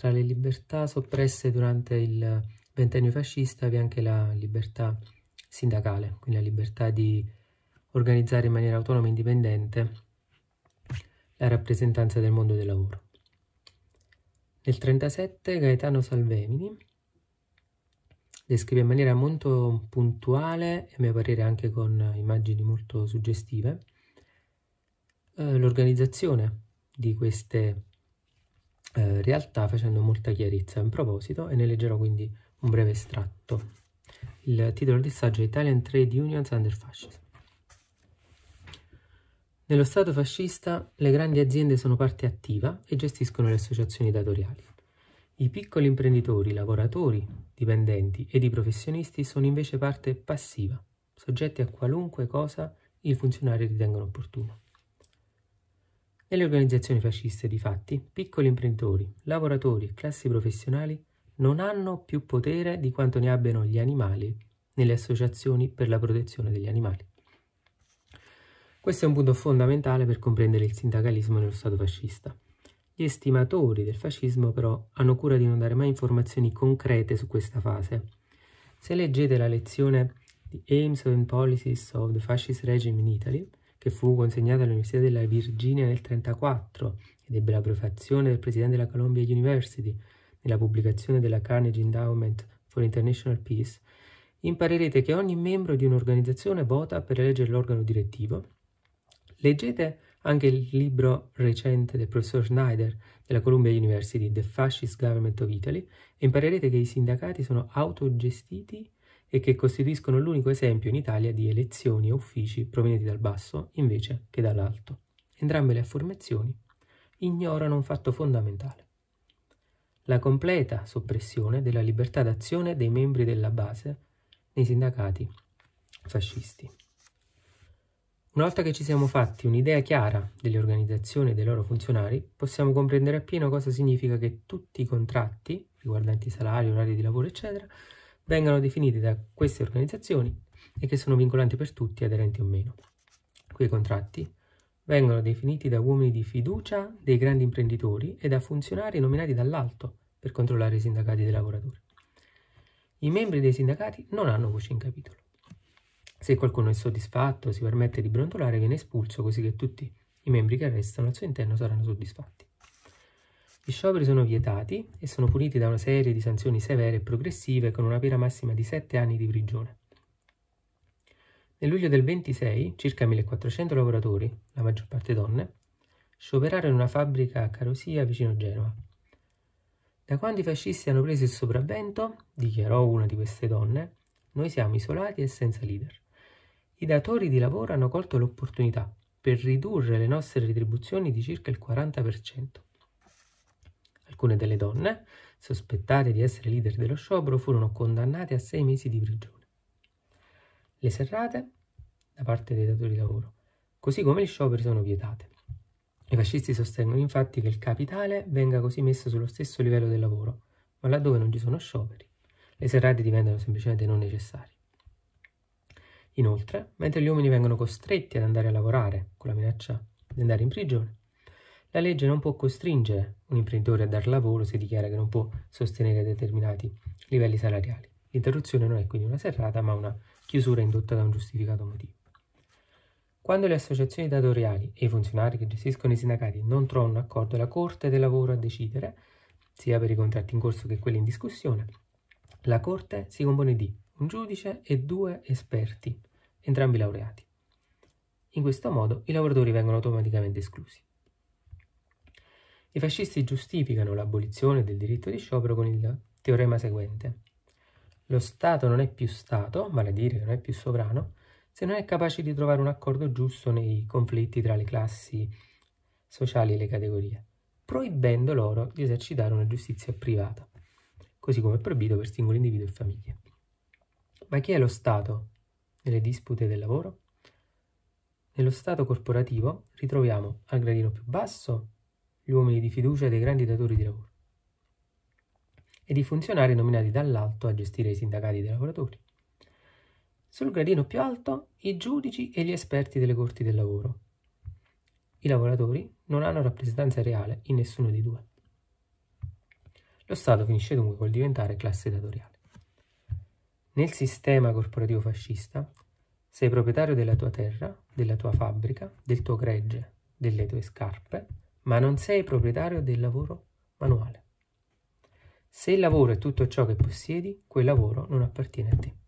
Tra le libertà soppresse durante il ventennio fascista vi è anche la libertà sindacale, quindi la libertà di organizzare in maniera autonoma e indipendente la rappresentanza del mondo del lavoro. Nel 1937 Gaetano Salvemini descrive in maniera molto puntuale e a mio parere anche con immagini molto suggestive eh, l'organizzazione di queste eh, realtà facendo molta chiarezza in proposito e ne leggerò quindi un breve estratto. Il titolo del saggio è Italian Trade Unions Under Fascism. Nello Stato fascista le grandi aziende sono parte attiva e gestiscono le associazioni datoriali. I piccoli imprenditori, lavoratori, dipendenti ed i professionisti sono invece parte passiva, soggetti a qualunque cosa il funzionario ritenga opportuno. Nelle organizzazioni fasciste, difatti, piccoli imprenditori, lavoratori e classi professionali non hanno più potere di quanto ne abbiano gli animali nelle associazioni per la protezione degli animali. Questo è un punto fondamentale per comprendere il sindacalismo nello Stato fascista. Gli estimatori del fascismo però hanno cura di non dare mai informazioni concrete su questa fase. Se leggete la lezione di Aims and Policies of the Fascist Regime in Italy, che fu consegnata all'Università della Virginia nel 1934 ed ebbe la prefazione del presidente della Columbia University nella pubblicazione della Carnegie Endowment for International Peace, imparerete che ogni membro di un'organizzazione vota per eleggere l'organo direttivo. Leggete anche il libro recente del professor Schneider della Columbia University, The Fascist Government of Italy, e imparerete che i sindacati sono autogestiti e che costituiscono l'unico esempio in Italia di elezioni e uffici provenienti dal basso invece che dall'alto. Entrambe le affermazioni ignorano un fatto fondamentale. La completa soppressione della libertà d'azione dei membri della base nei sindacati fascisti. Una volta che ci siamo fatti un'idea chiara delle organizzazioni e dei loro funzionari, possiamo comprendere appieno cosa significa che tutti i contratti, riguardanti salari, orari di lavoro, eccetera, vengano definiti da queste organizzazioni e che sono vincolanti per tutti, aderenti o meno. Quei contratti vengono definiti da uomini di fiducia dei grandi imprenditori e da funzionari nominati dall'alto per controllare i sindacati dei lavoratori. I membri dei sindacati non hanno voce in capitolo. Se qualcuno è soddisfatto, si permette di brontolare, viene espulso, così che tutti i membri che restano al suo interno saranno soddisfatti. Gli scioperi sono vietati e sono puniti da una serie di sanzioni severe e progressive con una pena massima di 7 anni di prigione. Nel luglio del 26, circa 1400 lavoratori, la maggior parte donne, scioperarono in una fabbrica a Carosia vicino Genova. Da quando i fascisti hanno preso il sopravvento, dichiarò una di queste donne, noi siamo isolati e senza leader. I datori di lavoro hanno colto l'opportunità per ridurre le nostre retribuzioni di circa il 40%. Alcune delle donne, sospettate di essere leader dello sciopero, furono condannate a sei mesi di prigione. Le serrate da parte dei datori di lavoro, così come gli scioperi, sono vietate. I fascisti sostengono infatti che il capitale venga così messo sullo stesso livello del lavoro, ma laddove non ci sono scioperi, le serrate diventano semplicemente non necessarie. Inoltre, mentre gli uomini vengono costretti ad andare a lavorare con la minaccia di andare in prigione, la legge non può costringere un imprenditore a dar lavoro se dichiara che non può sostenere determinati livelli salariali. L'interruzione non è quindi una serrata, ma una chiusura indotta da un giustificato motivo. Quando le associazioni datoriali e i funzionari che gestiscono i sindacati non trovano un accordo, la Corte del lavoro a decidere, sia per i contratti in corso che quelli in discussione, la Corte si compone di un giudice e due esperti, entrambi laureati. In questo modo i lavoratori vengono automaticamente esclusi. I fascisti giustificano l'abolizione del diritto di sciopero con il teorema seguente. Lo Stato non è più Stato, vale a dire non è più sovrano, se non è capace di trovare un accordo giusto nei conflitti tra le classi sociali e le categorie, proibendo loro di esercitare una giustizia privata, così come è proibito per singoli individui e famiglie. Ma chi è lo Stato nelle dispute del lavoro? Nello Stato corporativo ritroviamo al gradino più basso gli uomini di fiducia dei grandi datori di lavoro, e di funzionari nominati dall'alto a gestire i sindacati dei lavoratori. Sul gradino più alto, i giudici e gli esperti delle corti del lavoro. I lavoratori non hanno rappresentanza reale in nessuno dei due. Lo Stato finisce dunque col diventare classe datoriale. Nel sistema corporativo fascista sei proprietario della tua terra, della tua fabbrica, del tuo gregge, delle tue scarpe, ma non sei proprietario del lavoro manuale. Se il lavoro è tutto ciò che possiedi, quel lavoro non appartiene a te.